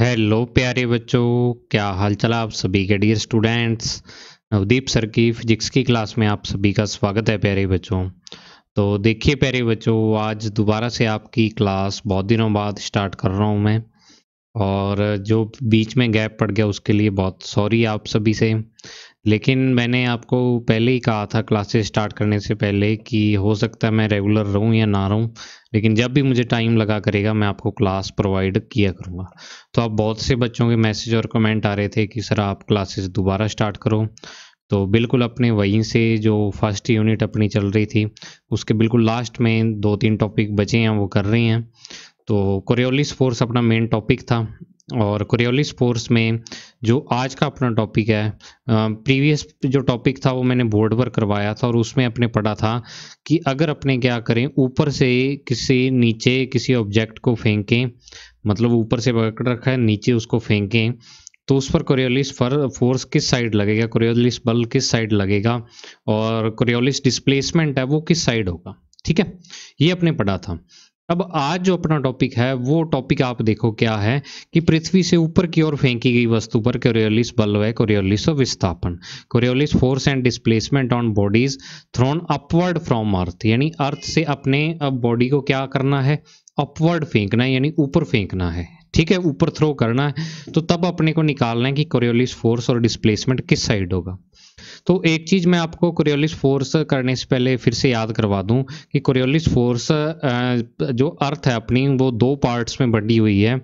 hello प्यारे बच्चों क्या हाल चला आप सभी के डियर स्टूडेंट्स नवदीप सर की फिजिक्स की क्लास में आप सभी का स्वागत है प्यारे बच्चों तो देखिए प्यारे बच्चों आज दोबारा से आपकी क्लास बहुत दिनों बाद स्टार्ट कर रहा हूँ मैं और जो बीच में गैप पड़ गया उसके लिए बहुत सॉरी आप सभी से लेकिन मैंने आपको पहले ही कहा था क्लासेस स्टार्ट करने से पहले कि हो सकता है मैं रेगुलर रहूं या ना रहूं लेकिन जब भी मुझे टाइम लगा करेगा मैं आपको क्लास प्रोवाइड किया करूंगा तो आप बहुत से बच्चों के मैसेज और कमेंट आ रहे थे कि सर आप क्लासेस दोबारा स्टार्ट करो तो बिल्कुल अपने वहीं से जो फर्स्ट यूनिट अपनी चल रही थी उसके बिल्कुल लास्ट में दो तीन टॉपिक बचे हैं वो कर रही हैं तो कोरियोलिस फोर्स अपना मेन टॉपिक था और कोरियोलिस फोर्स में जो आज का अपना टॉपिक है प्रीवियस जो टॉपिक था वो मैंने बोर्ड पर करवाया था और उसमें अपने पढ़ा था कि अगर अपने क्या करें ऊपर से किसी नीचे किसी ऑब्जेक्ट को फेंकें मतलब ऊपर से पकड़ रखा है नीचे उसको फेंकें तो उस पर कोरियोलिस फोर्स किस साइड लगेगा कोरियोलिस बल किस साइड लगेगा और कोरियोलिस डिस्प्लेसमेंट है वो किस साइड होगा ठीक है ये अपने पढ़ा था अब आज जो अपना टॉपिक है वो टॉपिक आप देखो क्या है कि पृथ्वी से ऊपर की ओर फेंकी गई वस्तु पर कोरियोलिस बल है कोरियोलिस विस्थापन Coriolis force and displacement on bodies thrown upward from earth यानी अर्थ से अपने बॉडी को क्या करना है अपवर्ड फेंकना है यानी ऊपर फेंकना है ठीक है ऊपर थ्रो करना है तो तब अपने को निकालना है कि कोरियोलिस फोर्स और डिस्प्लेसमेंट किस साइड होगा तो एक चीज़ मैं आपको कोरियोलिस फोर्स करने से पहले फिर से याद करवा दूं कि कोरियोलिस फोर्स जो अर्थ है अपनी वो दो पार्ट्स में बढ़ी हुई है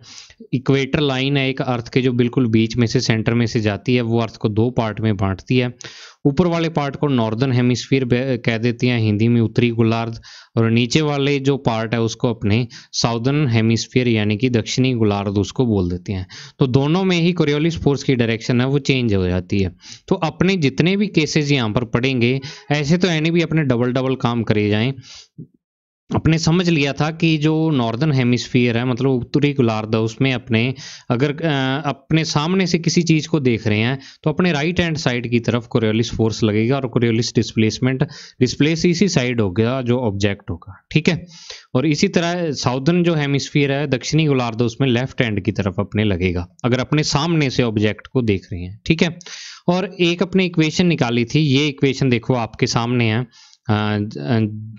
इक्वेटर लाइन है एक अर्थ के जो बिल्कुल बीच में से सेंटर में से जाती है वो अर्थ को दो पार्ट में बांटती है ऊपर वाले पार्ट को नॉर्दर्न हेमिस्फीयर कह देती है हिंदी में उत्तरी गोलार्ध और नीचे वाले जो पार्ट है उसको अपने साउदर्न हेमिस्फीयर यानी कि दक्षिणी गोलार्ध उसको बोल देते हैं तो दोनों में ही कोरियोलिस फोर्स की डायरेक्शन है वो चेंज हो जाती है तो अपने जितने भी केसेज यहाँ पर पड़ेंगे ऐसे तो यानी भी अपने डबल डबल काम करे जाएं अपने समझ लिया था कि जो नॉर्दर्न हेमिस्फीयर है मतलब उत्तरी गोलार्ध उसमें अपने अगर अपने सामने से किसी चीज़ को देख रहे हैं तो अपने राइट हैंड साइड की तरफ कोरियोलिस फोर्स लगेगा और कोरियोलिस डिस्प्लेसमेंट डिस्प्लेस इसी साइड होगा जो ऑब्जेक्ट होगा ठीक है और इसी तरह साउदर्न जो हेमिस्फीयर है दक्षिणी गोलार्ध उसमें लेफ्ट हैंड की तरफ अपने लगेगा अगर अपने सामने से ऑब्जेक्ट को देख रहे हैं ठीक है और एक अपने इक्वेशन निकाली थी ये इक्वेशन देखो आपके सामने है हाँ,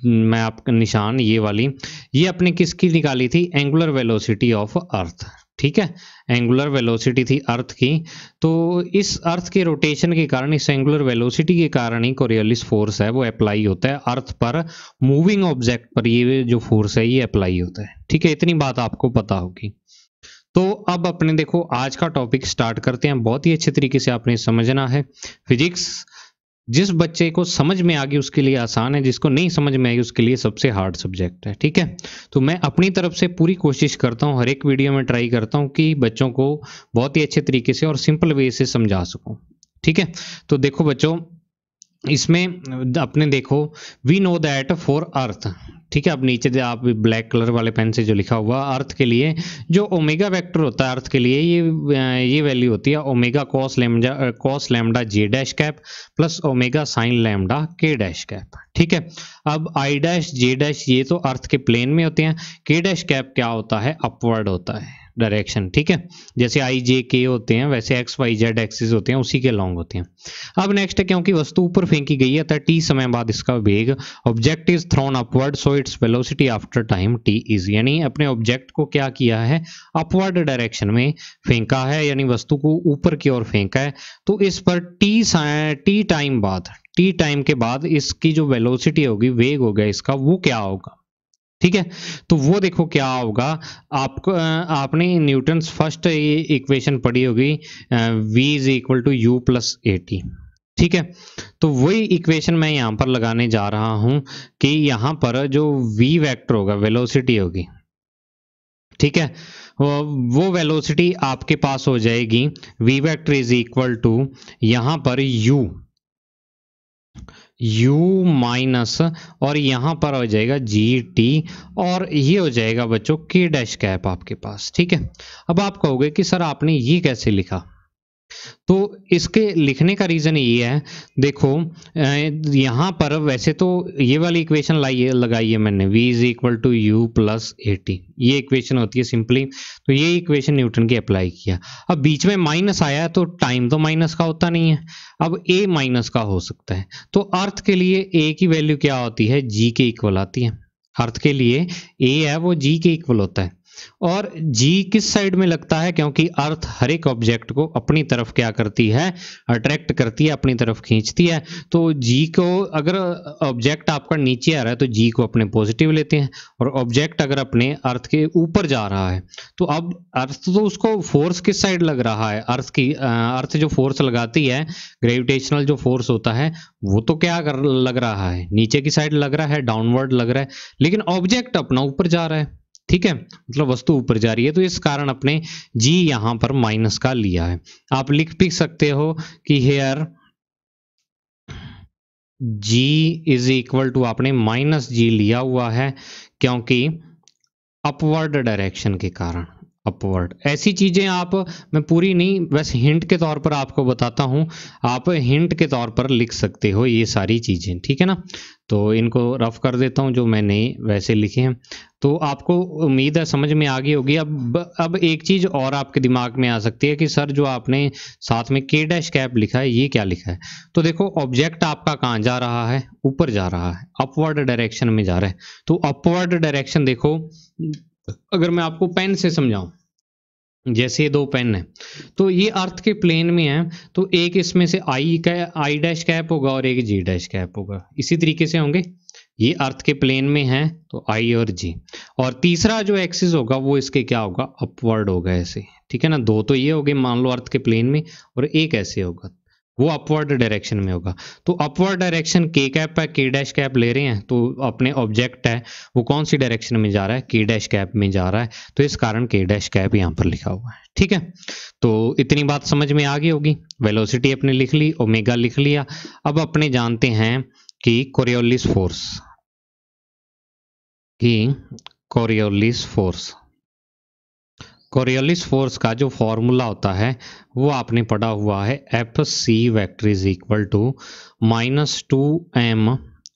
मैं आपका निशान ये वाली ये अपने किसकी निकाली थी एंगुलर वेलोसिटी ऑफ अर्थ ठीक है एंगुलर वेलोसिटी थी अर्थ की तो इस अर्थ के रोटेशन के कारण इस एंगुलर वेलोसिटी के कारण ही कोरियलिस फोर्स है वो अप्लाई होता है अर्थ पर मूविंग ऑब्जेक्ट पर ये जो फोर्स है ये अप्लाई होता है ठीक है इतनी बात आपको पता होगी तो अब अपने देखो आज का टॉपिक स्टार्ट करते हैं बहुत ही अच्छे तरीके से आपने समझना है फिजिक्स जिस बच्चे को समझ में आ गई उसके लिए आसान है जिसको नहीं समझ में आई उसके लिए सबसे हार्ड सब्जेक्ट है ठीक है तो मैं अपनी तरफ से पूरी कोशिश करता हूँ हर एक वीडियो में ट्राई करता हूँ कि बच्चों को बहुत ही अच्छे तरीके से और सिंपल वे से समझा सकूँ ठीक है तो देखो बच्चों इसमें अपने देखो we know that for earth ठीक है अब नीचे आप ब्लैक कलर वाले पेन से जो लिखा हुआ अर्थ के लिए जो ओमेगा वेक्टर होता है अर्थ के लिए ये ये वैल्यू होती है omega cos lambda cos lambda J dash cap plus omega sine lambda K dash cap ठीक है अब आई डैश जे डैश ये तो अर्थ के प्लेन में होते हैं के डैश कैप क्या होता है अपवर्ड होता है डायरेक्शन ठीक है जैसे आई जे के होते हैं वैसे एक्स वाई जेड एक्सिस होते हैं उसी के लॉन्ग होते हैं अब नेक्स्ट है क्योंकि वस्तु ऊपर फेंकी गई है तो टी समय बाद इसका वेग object is thrown upward so its velocity after time T is यानी अपने ऑब्जेक्ट को क्या किया है अपवर्ड डायरेक्शन में फेंका है यानी वस्तु को ऊपर की ओर फेंका है तो इस पर टी टी टाइम बाद टी टाइम के बाद इसकी जो वेलोसिटी होगी वेग होगा इसका वो क्या होगा ठीक है तो वो देखो क्या होगा आपको आपने न्यूटन फर्स्ट इक्वेशन पढ़ी होगी v is equal to U plus T ठीक है तो वही इक्वेशन मैं यहां पर लगाने जा रहा हूं कि यहां पर जो v वेक्टर होगा वेलोसिटी होगी ठीक है वो वेलोसिटी आपके पास हो जाएगी v vector is equal to यहां पर u u माइनस और यहाँ पर हो जाएगा जी टी और ये हो जाएगा बच्चों के डैश कैप आपके पास ठीक है अब आप कहोगे कि सर आपने ये कैसे लिखा तो इसके लिखने का रीज़न ये है देखो यहाँ पर वैसे तो ये वाली इक्वेशन लाइए लगाई है मैंने v is equal to U plus A T ये इक्वेशन होती है सिंपली तो ये इक्वेशन न्यूटन की अप्लाई किया अब बीच में माइनस आया तो टाइम तो माइनस का होता नहीं है अब a माइनस का हो सकता है तो अर्थ के लिए a की वैल्यू क्या होती है g के इक्वल आती है अर्थ के लिए a है वो g के इक्वल होता है और जी किस साइड में लगता है क्योंकि अर्थ हर एक ऑब्जेक्ट को अपनी तरफ क्या करती है अट्रैक्ट करती है अपनी तरफ खींचती है तो जी को अगर ऑब्जेक्ट आपका नीचे आ रहा है तो जी को अपने पॉजिटिव लेते हैं और ऑब्जेक्ट अगर अपने अर्थ के ऊपर जा रहा है तो अब अर्थ तो उसको फोर्स किस साइड लग रहा है अर्थ की अर्थ जो फोर्स लगाती है ग्रेविटेशनल जो फोर्स होता है वो तो क्या लग रहा है नीचे की साइड लग रहा है डाउनवर्ड लग रहा है लेकिन ऑब्जेक्ट अपना ऊपर जा रहा है ठीक है मतलब वस्तु ऊपर जा रही है तो इस कारण अपने जी यहां पर माइनस का लिया है आप लिख भी सकते हो कि here G is equal to आपने माइनस जी लिया हुआ है क्योंकि अपवर्ड डायरेक्शन के कारण अपवर्ड ऐसी चीज़ें आप मैं पूरी नहीं बस हिंट के तौर पर आपको बताता हूँ आप हिंट के तौर पर लिख सकते हो ये सारी चीज़ें ठीक है ना तो इनको रफ कर देता हूँ जो मैंने वैसे लिखे हैं तो आपको उम्मीद है समझ में आ गई होगी अब अब एक चीज़ और आपके दिमाग में आ सकती है कि सर जो आपने साथ में के डैश कैप लिखा है ये क्या लिखा है तो देखो ऑब्जेक्ट आपका कहाँ जा रहा है ऊपर जा रहा है अपवर्ड डायरेक्शन में जा रहा है तो अपवर्ड डायरेक्शन देखो अगर मैं आपको पेन से समझाऊं जैसे ये दो पेन है तो ये अर्थ के प्लेन में है तो एक इसमें से आई का आई डैश कैप होगा और एक जी डैश कैप होगा इसी तरीके से होंगे ये अर्थ के प्लेन में है तो आई और जी और तीसरा जो एक्सिस होगा वो इसके क्या होगा अपवर्ड होगा ऐसे ठीक है ना दो तो ये हो गए मान लो अर्थ के प्लेन में और एक ऐसे होगा वो अपवर्ड डायरेक्शन में होगा तो अपवर्ड डायरेक्शन के कैप है के डैश कैप ले रहे हैं तो अपने ऑब्जेक्ट है वो कौन सी डायरेक्शन में जा रहा है के डैश कैप में जा रहा है तो इस कारण के डैश कैप यहाँ पर लिखा हुआ है ठीक है तो इतनी बात समझ में आ गई होगी वेलोसिटी अपने लिख ली ओमेगा लिख लिया अब अपने जानते हैं कि कोरियोलिस फोर्स की कोरियोलिस फोर्स कोरियलिस फोर्स का जो फॉर्मूला होता है वो आपने पढ़ा हुआ है F C vector is equal to minus two M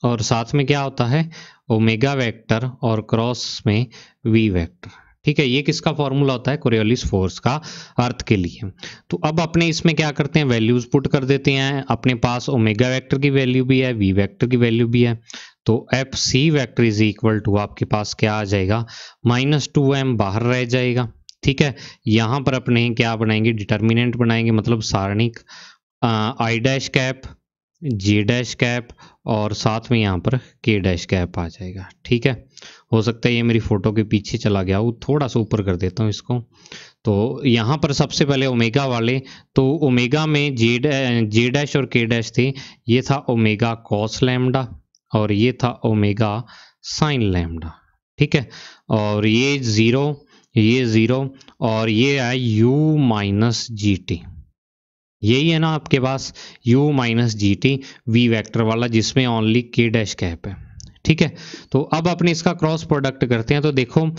और साथ में क्या होता है ओमेगा वेक्टर और क्रॉस में वी वेक्टर ठीक है ये किसका फॉर्मूला होता है कोरियोलिस फोर्स का अर्थ के लिए तो अब अपने इसमें क्या करते हैं वैल्यूज पुट कर देते हैं अपने पास ओमेगा वेक्टर की वैल्यू भी है वी वेक्टर की वैल्यू भी है तो F C vector is equal to आपके पास क्या आ जाएगा माइनस टू एम बाहर रह जाएगा ठीक है यहां पर अपने क्या बनाएंगे डिटर्मिनेंट बनाएंगे मतलब सारणिक I dash cap J dash cap और साथ में यहाँ पर के डैश कैप आ जाएगा ठीक है हो सकता है ये मेरी फोटो के पीछे चला गया वो थोड़ा सा ऊपर कर देता हूँ इसको तो यहाँ पर सबसे पहले ओमेगा वाले तो ओमेगा में जे जे डैश और के डैश थे ये था ओमेगा कॉस लैमडा और ये था ओमेगा साइन लैमडा ठीक है और ये जीरो ये ज़ीरो और ये है u माइनस जी टी यही है ना आपके पास u minus G T V vector वाला जिसमें ओनली के डैश कैप है ठीक है तो अब अपने इसका क्रॉस प्रोडक्ट करते हैं तो देखो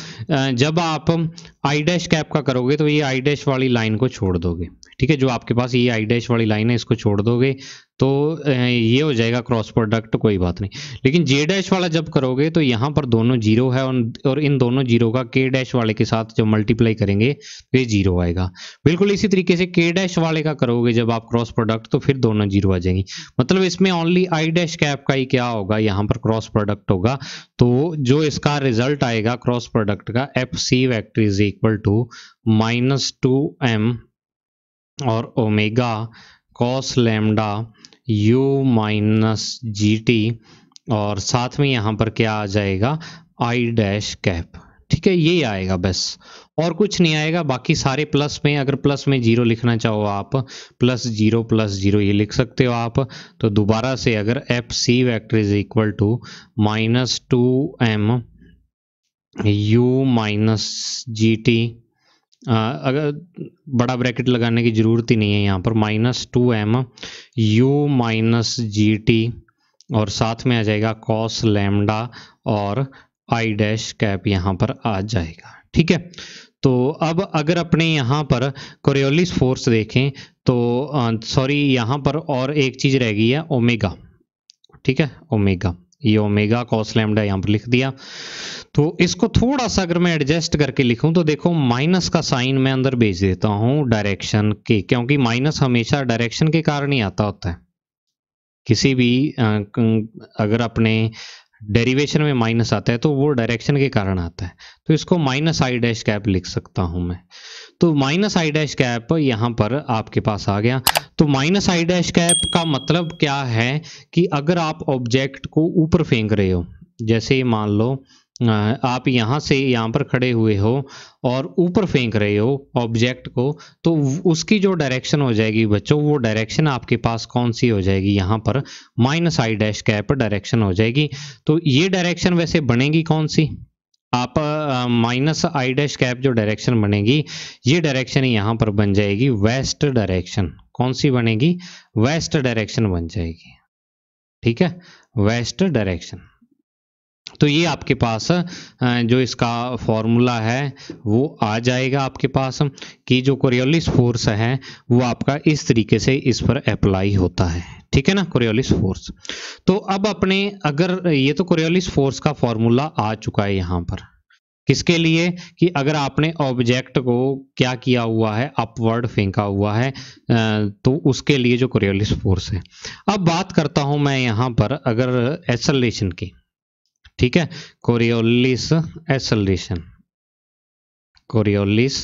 जब आप आई डैश कैप का करोगे तो ये आई डैश वाली लाइन को छोड़ दोगे ठीक है जो आपके पास ये आई डैश वाली लाइन है इसको छोड़ दोगे तो ये हो जाएगा क्रॉस प्रोडक्ट कोई बात नहीं लेकिन जे डैश वाला जब करोगे तो यहाँ पर दोनों जीरो है और इन दोनों जीरो का के डैश वाले के साथ जब मल्टीप्लाई करेंगे तो ये जीरो आएगा बिल्कुल इसी तरीके से के डैश वाले का करोगे जब आप क्रॉस प्रोडक्ट तो फिर दोनों जीरो आ जाएंगी मतलब इसमें ओनली आई डैश कैप का ही क्या होगा यहाँ पर क्रॉस प्रोडक्ट होगा तो जो इसका रिजल्ट आएगा क्रॉस प्रोडक्ट का F C vector is equal to minus two M और omega cos lambda U minus G T और साथ में यहाँ पर क्या आ जाएगा आई डैश कैप ठीक है ये आएगा बस और कुछ नहीं आएगा बाकी सारे प्लस में अगर प्लस में जीरो लिखना चाहो आप प्लस जीरो प्लस जीरो ये लिख सकते हो आप तो दोबारा से अगर F C vector is equal to minus two M U minus G T अगर बड़ा ब्रैकेट लगाने की ज़रूरत ही नहीं है यहाँ पर minus two M U minus G T और साथ में आ जाएगा कॉस लैमडा और आई डैश कैप यहाँ पर आ जाएगा ठीक है तो अब अगर अपने यहाँ पर कोरियोलिस फोर्स देखें तो सॉरी यहाँ पर और एक चीज़ रह गई है ओमेगा ठीक है ओमेगा ये ओमेगा कॉस लैमडा यहाँ पर लिख दिया तो इसको थोड़ा सा अगर मैं एडजस्ट करके लिखूं तो देखो माइनस का साइन मैं अंदर भेज देता हूं डायरेक्शन के क्योंकि माइनस हमेशा डायरेक्शन के कारण ही आता होता है किसी भी अगर अपने डेरिवेशन में माइनस आता है तो वो डायरेक्शन के कारण आता है तो इसको माइनस आई डैश कैप लिख सकता हूं मैं तो माइनस आई डैश कैप यहां पर आपके पास आ गया तो माइनस आई डैश कैप का मतलब क्या है कि अगर आप ऑब्जेक्ट को ऊपर फेंक रहे हो जैसे मान लो आप यहाँ से यहाँ पर खड़े हुए हो और ऊपर फेंक रहे हो ऑब्जेक्ट को तो उसकी जो डायरेक्शन हो जाएगी बच्चों वो डायरेक्शन आपके पास कौन सी हो जाएगी यहाँ पर minus I dash cap direction हो जाएगी तो ये डायरेक्शन वैसे बनेगी कौन सी आप माइनस आई डैश कैप जो डायरेक्शन बनेगी ये डायरेक्शन यहाँ पर बन जाएगी वेस्ट डायरेक्शन कौन सी बनेगी वेस्ट डायरेक्शन बन जाएगी ठीक है वेस्ट डायरेक्शन तो ये आपके पास जो इसका फॉर्मूला है वो आ जाएगा आपके पास कि जो कोरियोलिस फोर्स है वो आपका इस तरीके से इस पर अप्लाई होता है ठीक है ना कोरियोलिस फोर्स तो अब अपने अगर ये तो कोरियोलिस फोर्स का फॉर्मूला आ चुका है यहाँ पर किसके लिए कि अगर आपने ऑब्जेक्ट को क्या किया हुआ है अपवर्ड फेंका हुआ है तो उसके लिए जो कोरियोलिस फोर्स है अब बात करता हूं मैं यहां पर अगर एक्सलेशन की ठीक है कोरियोलिस एसलरेशन कोरियोलिस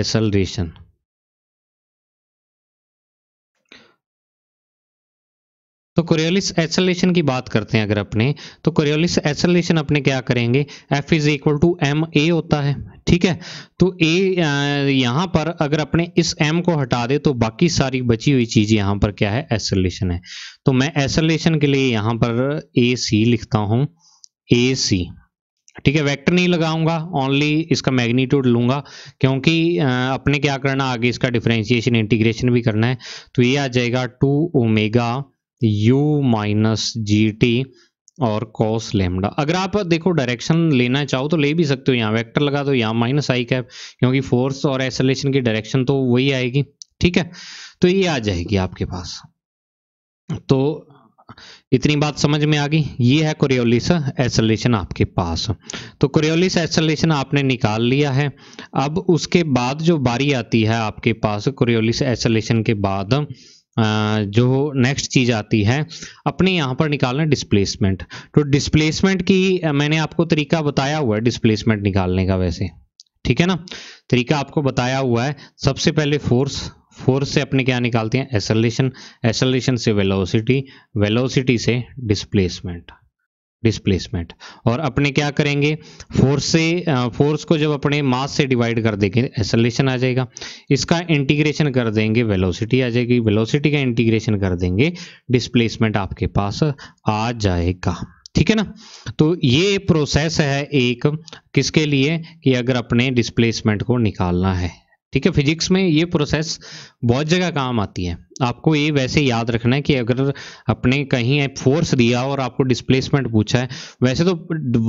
एसलरेशन तो कोरियोलिस एसलेशन की बात करते हैं अगर अपने तो कोरियोलिस एसलेशन अपने क्या करेंगे F is equal to M A होता है ठीक है तो ए यहां पर अगर अपने इस M को हटा दे तो बाकी सारी बची हुई चीज यहां पर क्या है एसलेशन है तो मैं एसलेशन के लिए यहां पर ए सी लिखता हूं ए सी ठीक है वेक्टर नहीं लगाऊंगा ओनली इसका मैग्नीट्यूड लूंगा क्योंकि अपने क्या करना आगे इसका डिफ्रेंशिएशन इंटीग्रेशन भी करना है तो ये आ जाएगा two omega U minus G T और कॉस लेमडा अगर आप देखो डायरेक्शन लेना चाहो तो ले भी सकते हो यहाँ वेक्टर लगा दो यहाँ माइनस आई कैप क्योंकि फोर्स और एसलेशन की डायरेक्शन तो वही आएगी ठीक है तो ये आ जाएगी आपके पास तो इतनी बात समझ में आ गई ये है कोरियोलिस एसलेशन आपके पास तो कोरियोलिस एसलेशन आपने निकाल लिया है अब उसके बाद जो बारी आती है आपके पास कोरियोलिस एसलेशन के बाद जो नेक्स्ट चीज आती है अपने यहाँ पर निकालना डिस्प्लेसमेंट तो डिस्प्लेसमेंट की मैंने आपको तरीका बताया हुआ है डिस्प्लेसमेंट निकालने का वैसे ठीक है ना तरीका आपको बताया हुआ है सबसे पहले फोर्स फोर्स से अपने क्या निकालते हैं एसलेशन एसलेशन से वेलोसिटी वेलोसिटी से डिस्प्लेसमेंट डिस्प्लेसमेंट और अपने क्या करेंगे फोर्स से फोर्स को जब अपने मास से डिवाइड कर देंगे एसलेशन आ जाएगा इसका इंटीग्रेशन कर देंगे वेलोसिटी आ जाएगी वेलोसिटी का इंटीग्रेशन कर देंगे डिस्प्लेसमेंट आपके पास आ जाएगा ठीक है ना तो ये प्रोसेस है एक किसके लिए कि अगर अपने डिस्प्लेसमेंट को निकालना है ठीक है फिजिक्स में ये प्रोसेस बहुत जगह काम आती है आपको ये वैसे याद रखना है कि अगर अपने कहीं फोर्स दिया और आपको डिस्प्लेसमेंट पूछा है वैसे तो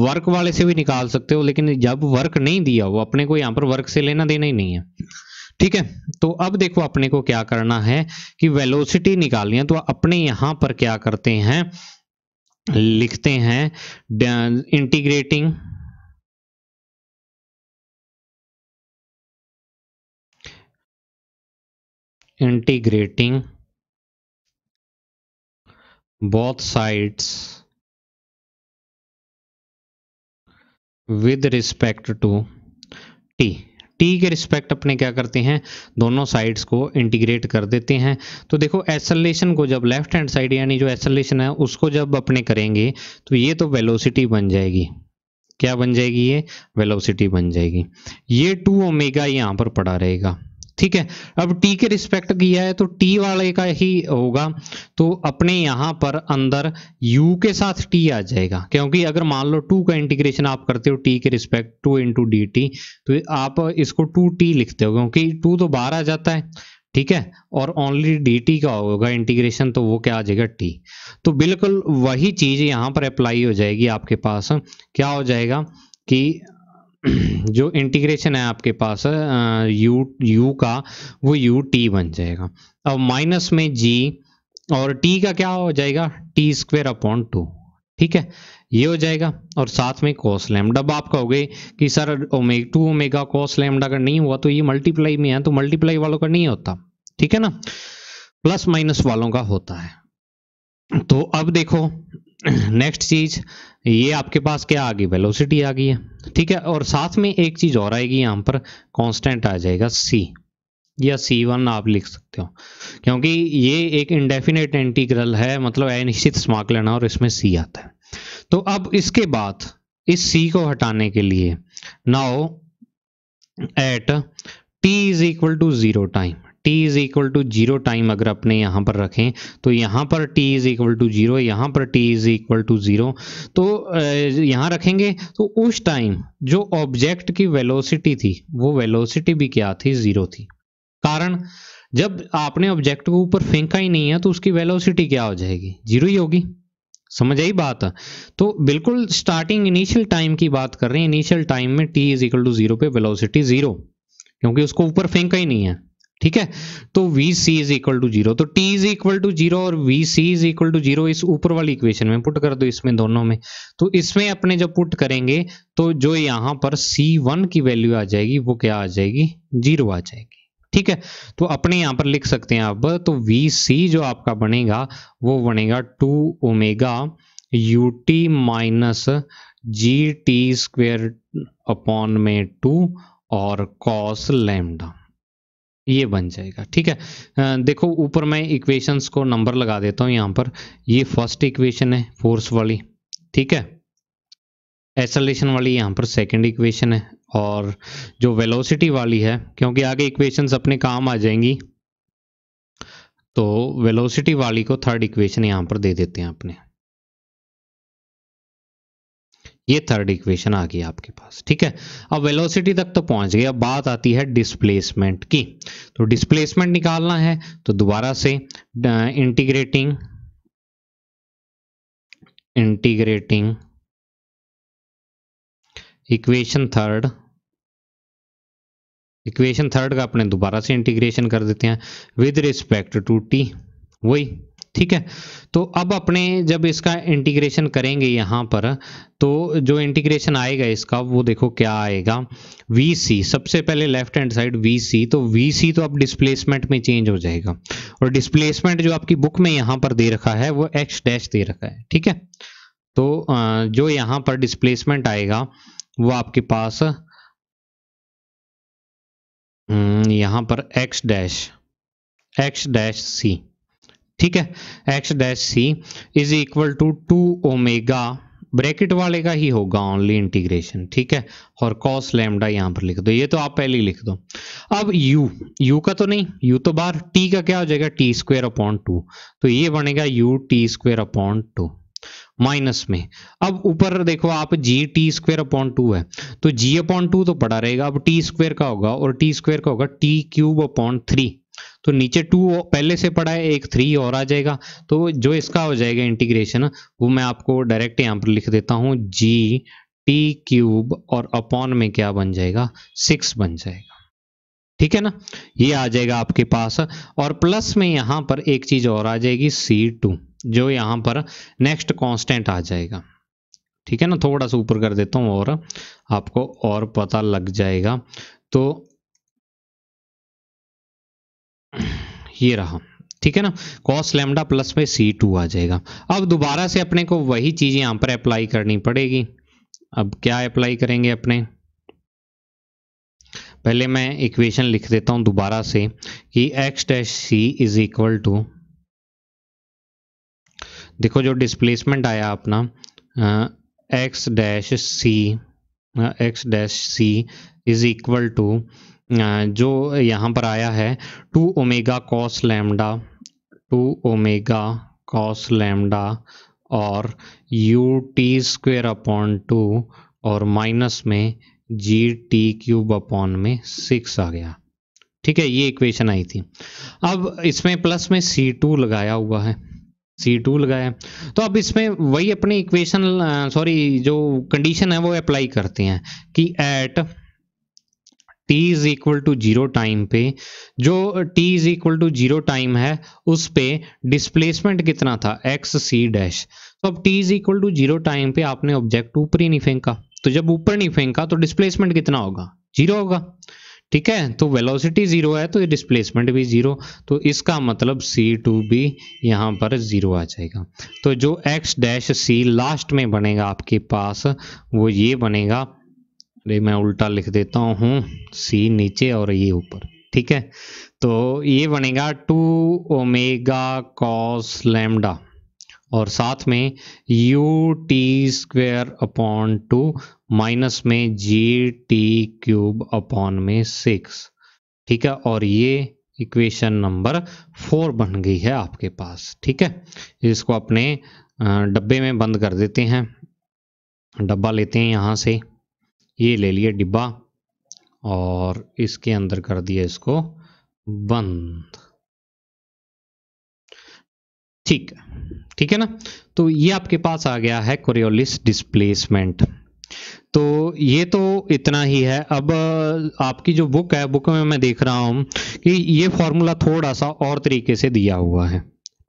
वर्क वाले से भी निकाल सकते हो लेकिन जब वर्क नहीं दिया वो अपने को यहाँ पर वर्क से लेना देना ही नहीं है ठीक है तो अब देखो अपने को क्या करना है कि वेलोसिटी निकालनी है तो अपने यहां पर क्या करते हैं लिखते हैं integrating integrating both sides with respect to t T के रिस्पेक्ट अपने क्या करते हैं दोनों साइड्स को इंटीग्रेट कर देते हैं तो देखो एसलेशन को जब लेफ्ट हैंड साइड यानी जो एसलेशन है उसको जब अपने करेंगे तो ये तो वेलोसिटी बन जाएगी क्या बन जाएगी ये वेलोसिटी बन जाएगी ये टू ओमेगा यहां पर पड़ा रहेगा ठीक है अब टी के रिस्पेक्ट किया है तो टी वाले का ही होगा तो अपने यहां पर अंदर यू के साथ टी आ जाएगा क्योंकि अगर मान लो टू का इंटीग्रेशन आप करते हो टी के respect to into D T तो आप इसको टू टी लिखते हो क्योंकि टू तो बाहर आ जाता है ठीक है और ओनली डी का होगा इंटीग्रेशन तो वो क्या आ जाएगा टी तो बिल्कुल वही चीज यहां पर अप्लाई हो जाएगी आपके पास क्या हो जाएगा कि जो इंटीग्रेशन है आपके पास यू यू का वो यू टी बन जाएगा अब माइनस में जी और टी का क्या हो जाएगा टी स्क्वेयर अपॉन टू ठीक है ये हो जाएगा और साथ में कॉस लेमडा अब आप कहोगे कि सर ओमे टू ओमेगा कॉस लेमडा का नहीं हुआ तो ये मल्टीप्लाई में है तो मल्टीप्लाई वालों का नहीं होता ठीक है ना प्लस माइनस वालों का होता है तो अब देखो नेक्स्ट चीज ये आपके पास क्या आ गई वेलोसिटी आ गई है ठीक है और साथ में एक चीज और आएगी यहां पर कांस्टेंट आ जाएगा सी या सी वन आप लिख सकते हो क्योंकि ये एक इंडेफिनेट इंटीग्रल है मतलब अनिश्चित स्मार्क लेना और इसमें सी आता है तो अब इसके बाद इस सी को हटाने के लिए now at T is equal to zero time t is equal to zero time अगर अपने यहां पर रखें तो यहां पर t is equal to zero यहां पर t is equal to zero तो यहां रखेंगे तो उस टाइम जो ऑब्जेक्ट की वेलोसिटी थी वो वेलोसिटी भी क्या थी जीरो थी कारण जब आपने ऑब्जेक्ट को ऊपर फेंका ही नहीं है तो उसकी वेलोसिटी क्या हो जाएगी जीरो ही होगी समझ आई बात तो बिल्कुल स्टार्टिंग इनिशियल टाइम की बात कर रहे हैं इनिशियल टाइम में T is equal to zero पे वेलोसिटी जीरो क्योंकि उसको ऊपर फेंका ही नहीं है ठीक है तो V C is equal to zero तो T is equal to zero और V C is equal to zero इस ऊपर वाली इक्वेशन में पुट कर दो इसमें दोनों में तो इसमें अपने जब पुट करेंगे तो जो यहां पर सी वन की वैल्यू आ जाएगी वो क्या आ जाएगी जीरो आ जाएगी ठीक है तो अपने यहां पर लिख सकते हैं आप तो वी सी जो आपका बनेगा वो बनेगा two omega U T minus G T square upon में टू और कॉस लैमडा ये बन जाएगा ठीक है देखो ऊपर मैं इक्वेशंस को नंबर लगा देता हूं यहां पर ये फर्स्ट इक्वेशन है फोर्स वाली ठीक है एसलेशन वाली यहां पर सेकंड इक्वेशन है और जो वेलोसिटी वाली है क्योंकि आगे इक्वेशंस अपने काम आ जाएंगी तो वेलोसिटी वाली को थर्ड इक्वेशन यहां पर दे देते हैं अपने ये थर्ड इक्वेशन आ गई आपके पास ठीक है अब वेलोसिटी तक तो पहुंच गया अब बात आती है डिस्प्लेसमेंट की तो डिस्प्लेसमेंट निकालना है तो दोबारा से integrating integrating equation third equation third का अपने दोबारा से इंटीग्रेशन कर देते हैं विद रिस्पेक्ट टू टी वही ठीक है तो अब अपने जब इसका इंटीग्रेशन करेंगे यहाँ पर तो जो इंटीग्रेशन आएगा इसका वो देखो क्या आएगा VC सबसे पहले लेफ्ट हैंड साइड VC तो VC तो अब डिस्प्लेसमेंट में चेंज हो जाएगा और डिस्प्लेसमेंट जो आपकी बुक में यहाँ पर दे रखा है वो एक्स डैश दे रखा है ठीक है तो जो यहाँ पर डिस्प्लेसमेंट आएगा वो आपके पास हम्म, यहाँ पर X dash X dash C ठीक है X dash C is equal to two omega bracket वाले का ही होगा ओनली इंटीग्रेशन ठीक है और कॉस लेमडा यहां पर लिख दो ये तो आप पहले ही लिख दो अब u u का तो नहीं u तो बाहर t का क्या हो जाएगा टी स्क्वेयर अपॉन टू तो ये बनेगा u T square upon two minus में अब ऊपर देखो आप G T square upon two है तो जी अपॉन टू तो पड़ा रहेगा अब टी स्क्वेयर का होगा और टी स्क्वेयर का होगा टी क्यूब अपॉन थ्री तो नीचे टू पहले से पड़ा है एक थ्री और आ जाएगा तो जो इसका हो जाएगा इंटीग्रेशन वो मैं आपको डायरेक्ट यहां पर लिख देता हूं जी टी क्यूब और अपॉन में क्या बन जाएगा सिक्स बन जाएगा ठीक है ना ये आ जाएगा आपके पास और प्लस में यहां पर एक चीज और आ जाएगी सी टू जो यहां पर नेक्स्ट कॉन्स्टेंट आ जाएगा ठीक है ना थोड़ा सा ऊपर कर देता हूं और आपको और पता लग जाएगा तो ये रहा ठीक है ना कॉस लेमडा प्लस में सी टू आ जाएगा अब दोबारा से अपने को वही चीज यहां पर अप्लाई करनी पड़ेगी अब क्या अप्लाई करेंगे अपने पहले मैं इक्वेशन लिख देता हूं दोबारा से कि X dash C is equal to देखो जो डिस्प्लेसमेंट आया अपना X dash C X dash C is equal to जो यहाँ पर आया है two omega cos lambda two omega cos lambda और U T square upon two और माइनस में जी टी क्यूब अपॉन में सिक्स आ गया ठीक है ये इक्वेशन आई थी अब इसमें प्लस में सी टू लगाया हुआ है सी टू लगाया तो अब इसमें वही अपनी इक्वेशन सॉरी जो कंडीशन है वो अप्लाई करते हैं कि at t is equal to zero time पे जो t is equal to zero time है उस पे डिस्प्लेसमेंट कितना था एक्स सी डैश तो अब t is equal to zero time पे आपने ऑब्जेक्ट ऊपर ही नहीं फेंका तो जब ऊपर नहीं फेंका तो डिस्प्लेसमेंट कितना होगा जीरो होगा ठीक है तो वेलोसिटी जीरो है तो डिस्प्लेसमेंट भी जीरो तो इसका मतलब सी टू भी यहां पर जीरो आ जाएगा तो जो एक्स डैश सी लास्ट में बनेगा आपके पास वो ये बनेगा अरे मैं उल्टा लिख देता हूँ सी नीचे और ये e ऊपर ठीक है तो ये बनेगा टू ओमेगा कॉस लेमडा और साथ में U T square upon two minus में जी टी क्यूब अपॉन में सिक्स ठीक है और ये इक्वेशन नंबर फोर बन गई है आपके पास ठीक है इसको अपने डब्बे में बंद कर देते हैं डब्बा लेते हैं यहां से ये ले लिए डिब्बा और इसके अंदर कर दिया इसको बंद ठीक है ठीक है ना तो ये आपके पास आ गया है कोरियोलिस डिस्प्लेसमेंट तो ये तो इतना ही है अब आपकी जो बुक है बुक में मैं देख रहा हूं कि ये फॉर्मूला थोड़ा सा और तरीके से दिया हुआ है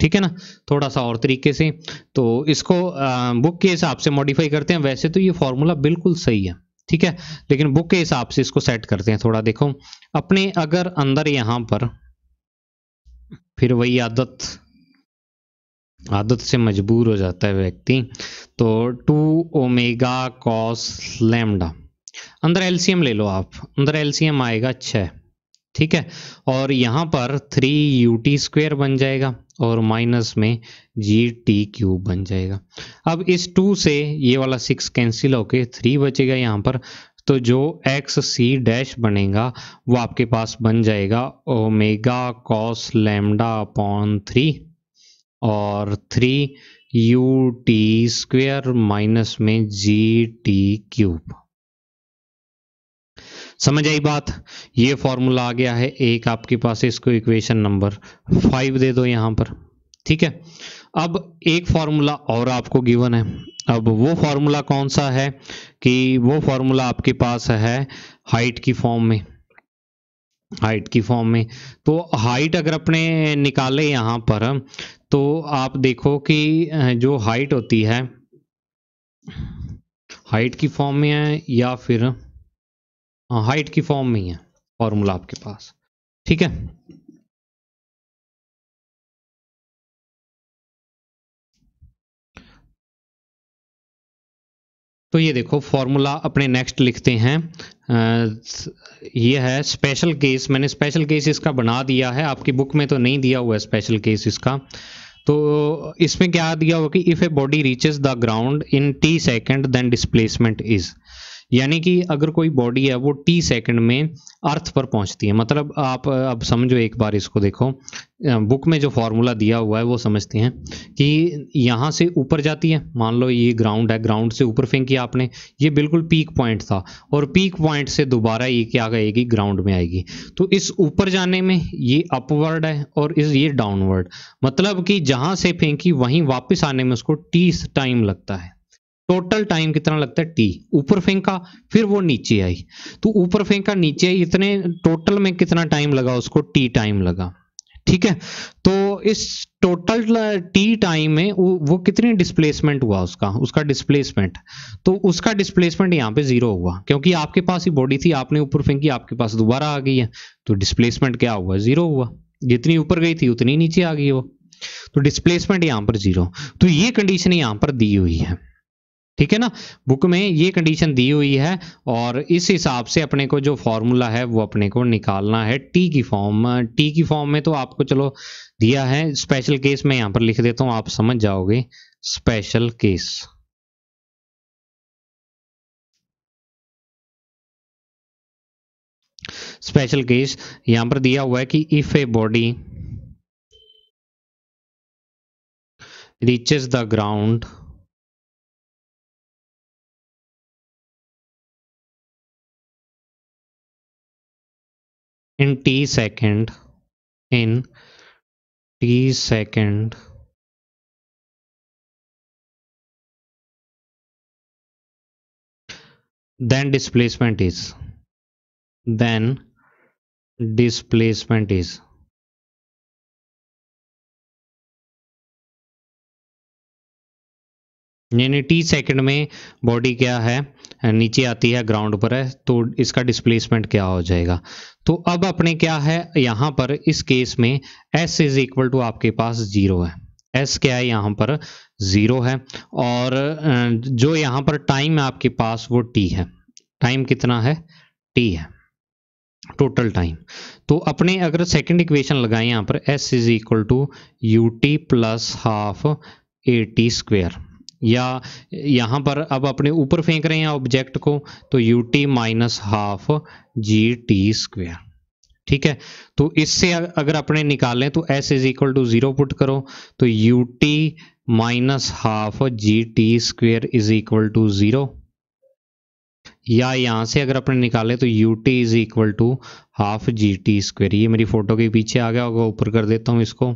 ठीक है ना थोड़ा सा और तरीके से तो इसको बुक के हिसाब से मॉडिफाई करते हैं वैसे तो ये फॉर्मूला बिल्कुल सही है ठीक है लेकिन बुक के हिसाब से इसको सेट करते हैं थोड़ा देखो अपने अगर अंदर यहां पर फिर वही आदत आदत से मजबूर हो जाता है व्यक्ति तो टू ओमेगा कॉस लेमडा अंदर एलसीएम ले लो आप अंदर एलसीएम आएगा छ ठीक है और यहां पर थ्री यूटी स्क्वेयर बन जाएगा और माइनस में जी टी क्यूब बन जाएगा अब इस टू से ये वाला सिक्स कैंसिल होके थ्री बचेगा यहाँ पर तो जो एक्स सी डैश बनेगा वो आपके पास बन जाएगा omega cos lambda upon three और three U T square minus में जी टी क्यूब समझ आई बात ये फॉर्मूला आ गया है एक आपके पास इसको इक्वेशन नंबर फाइव दे दो यहां पर ठीक है अब एक फॉर्मूला और आपको गिवन है अब वो फॉर्मूला कौन सा है कि वो फॉर्मूला आपके पास है हाइट की फॉर्म में हाइट की फॉर्म में तो हाइट अगर अपने निकाले यहां पर तो आप देखो कि जो हाइट होती है हाइट की फॉर्म में है या फिर हाँ हाइट की फॉर्म में ही है फॉर्मूला आपके पास ठीक है तो ये देखो फॉर्मूला अपने नेक्स्ट लिखते हैं ये है स्पेशल केस मैंने स्पेशल केस इसका बना दिया है आपकी बुक में तो नहीं दिया हुआ है स्पेशल केस इसका तो इसमें क्या दिया होगा कि if a body reaches the ground in T second then displacement is यानी कि अगर कोई बॉडी है वो टी सेकंड में अर्थ पर पहुंचती है मतलब आप अब समझो एक बार इसको देखो बुक में जो फार्मूला दिया हुआ है वो समझते हैं कि यहाँ से ऊपर जाती है मान लो ये ग्राउंड है ग्राउंड से ऊपर फेंकी आपने ये बिल्कुल पीक पॉइंट था और पीक पॉइंट से दोबारा ये क्या गएगी ग्राउंड में आएगी तो इस ऊपर जाने में ये अपवर्ड है और इस ये डाउनवर्ड मतलब कि जहाँ से फेंकी वहीं वापस आने में उसको टी टाइम लगता है टोटल टाइम कितना लगता है टी ऊपर फेंका फिर वो नीचे आई तो ऊपर फेंका नीचे आई इतने टोटल में कितना टाइम लगा उसको टी टाइम लगा ठीक है तो इस टोटल टी टाइम में वो कितने डिस्प्लेसमेंट हुआ उसका उसका डिस्प्लेसमेंट तो उसका डिस्प्लेसमेंट यहाँ पे जीरो हुआ क्योंकि आपके पास ही बॉडी थी आपने ऊपर फेंकी आपके पास दोबारा आ गई है तो डिस्प्लेसमेंट क्या हुआ जीरो हुआ जितनी ऊपर गई थी उतनी नीचे आ गई वो तो डिस्प्लेसमेंट यहाँ पर जीरो तो ये कंडीशन यहाँ पर दी हुई है ठीक है ना बुक में ये कंडीशन दी हुई है और इस हिसाब से अपने को जो फॉर्मूला है वो अपने को निकालना है टी की फॉर्म टी की फॉर्म में तो आपको चलो दिया है स्पेशल केस में यहां पर लिख देता हूं आप समझ जाओगे स्पेशल केस स्पेशल केस यहां पर दिया हुआ है कि if a body reaches the ground in t second in t second then displacement is then displacement is यानी टी सेकंड में बॉडी क्या है नीचे आती है ग्राउंड पर है तो इसका डिस्प्लेसमेंट क्या हो जाएगा तो अब अपने क्या है यहाँ पर इस केस में एस इज इक्वल टू आपके पास जीरो है एस क्या है यहाँ पर जीरो है और जो यहाँ पर टाइम है आपके पास वो टी है टाइम कितना है टी है टोटल टाइम तो अपने अगर सेकंड इक्वेशन लगाए यहाँ पर S is equal to U T plus half A T square या यहाँ पर अब अपने ऊपर फेंक रहे हैं ऑब्जेक्ट को तो u T minus half g T square ठीक है तो इससे अगर अपने निकालें तो s is equal to zero put करो तो u T minus half g T square is equal to zero या यहां से अगर अपने निकाले तो u t is equal to half g T square ये मेरी फोटो के पीछे आ गया होगा ऊपर कर देता हूं इसको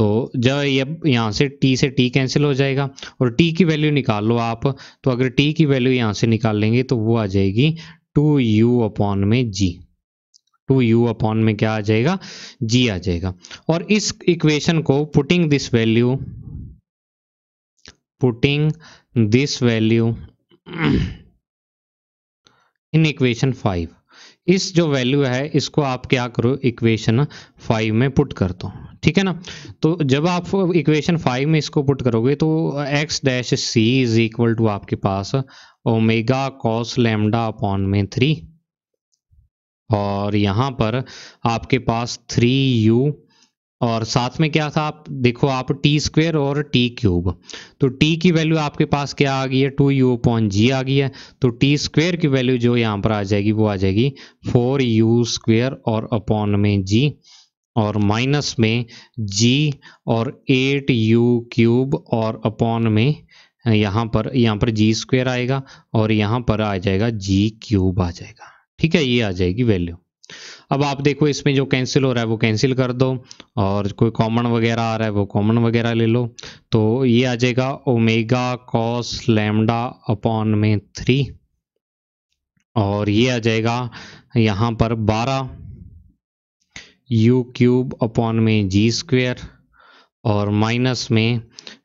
तो जब ये यहाँ से टी से टी कैंसिल हो जाएगा और टी की वैल्यू निकाल लो आप तो अगर टी की वैल्यू यहाँ से निकाल लेंगे तो वो आ जाएगी टू यू अपॉन में जी टू यू अपॉन में क्या आ जाएगा जी आ जाएगा और इस इक्वेशन को putting this value putting this value in equation five इस जो वैल्यू है इसको आप क्या करो इक्वेशन फाइव में पुट कर दो ठीक है ना तो जब आप इक्वेशन फाइव में इसको पुट करोगे तो x dash C is equal to आपके पास ओमेगा कॉस लेमडा अपॉन में थ्री और यहां पर आपके पास थ्री यू और साथ में क्या था आप देखो आप टी स्क्वेयर और टी क्यूब तो टी की वैल्यू आपके पास क्या आ गई है टू यू पॉइंट जी आ गई है तो टी स्क्वेयर की वैल्यू जो यहाँ पर आ जाएगी वो आ जाएगी फोर यू स्क्वेयर और अपॉन में जी और माइनस में जी और एट यू क्यूब और अपॉन में यहाँ पर यहाँ पर जी स्क्वेयर आएगा और यहाँ पर आ जाएगा जी क्यूब आ जाएगा ठीक है ये आ जाएगी वैल्यू अब आप देखो इसमें जो कैंसिल हो रहा है वो कैंसिल कर दो और कोई कॉमन वगैरह आ रहा है वो कॉमन वगैरह ले लो तो ये आ जाएगा ओमेगा कॉस लेमडा अपॉन में थ्री और ये आ जाएगा यहाँ पर बारह यू क्यूब अपॉन में जी स्क्वेयर और माइनस में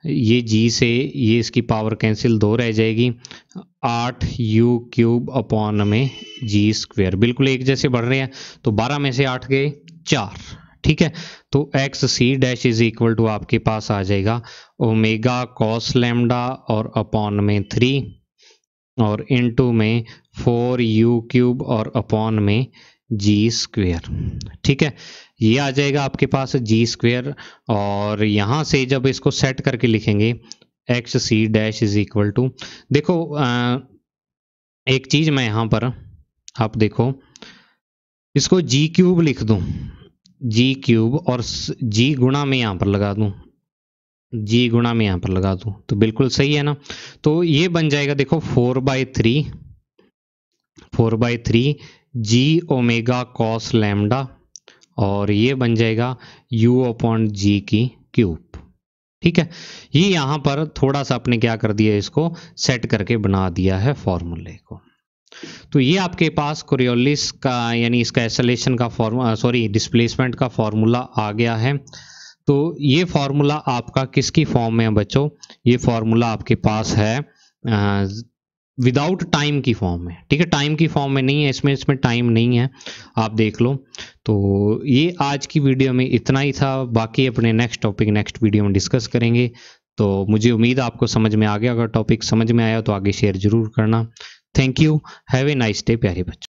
ये जी से ये इसकी पावर कैंसिल दो रह जाएगी आठ यू क्यूब अपॉन में जी स्क्वेयर बिल्कुल एक जैसे बढ़ रहे हैं तो बारह में से आठ गए चार ठीक है तो x c dash is equal to आपके पास आ जाएगा ओमेगा कॉस लेमडा और अपॉन में थ्री और इनटू में फोर यू क्यूब और अपॉन में जी स्क्वेयर ठीक है ये आ जाएगा आपके पास जी स्क्वेयर और यहाँ से जब इसको सेट करके लिखेंगे x c dash is equal to देखो आ, एक चीज मैं यहाँ पर आप देखो इसको जी क्यूब लिख दूँ जी क्यूब और जी गुणा में यहाँ पर लगा दूँ जी गुणा में यहाँ पर लगा दूँ तो बिल्कुल सही है ना तो ये बन जाएगा देखो four by three four by three g omega cos lambda और ये बन जाएगा u अपॉन जी की क्यूब ठीक है ये यहां पर थोड़ा सा आपने क्या कर दिया इसको सेट करके बना दिया है फॉर्मूले को तो ये आपके पास कोरियोलिस का यानी इसका एसलेशन का फॉर्मूला सॉरी डिस्प्लेसमेंट का फॉर्मूला आ गया है तो ये फॉर्मूला आपका किसकी फॉर्म में है बच्चों ये फॉर्मूला आपके पास है विदाउट टाइम की फॉर्म है ठीक है टाइम की फॉर्म में नहीं है इसमें इसमें टाइम नहीं है आप देख लो तो ये आज की वीडियो में इतना ही था बाकी अपने नेक्स्ट टॉपिक नेक्स्ट वीडियो में डिस्कस करेंगे तो मुझे उम्मीद आपको समझ में आ गया अगर टॉपिक समझ में आया तो आगे शेयर जरूर करना thank you have a nice day प्यारे बच्चों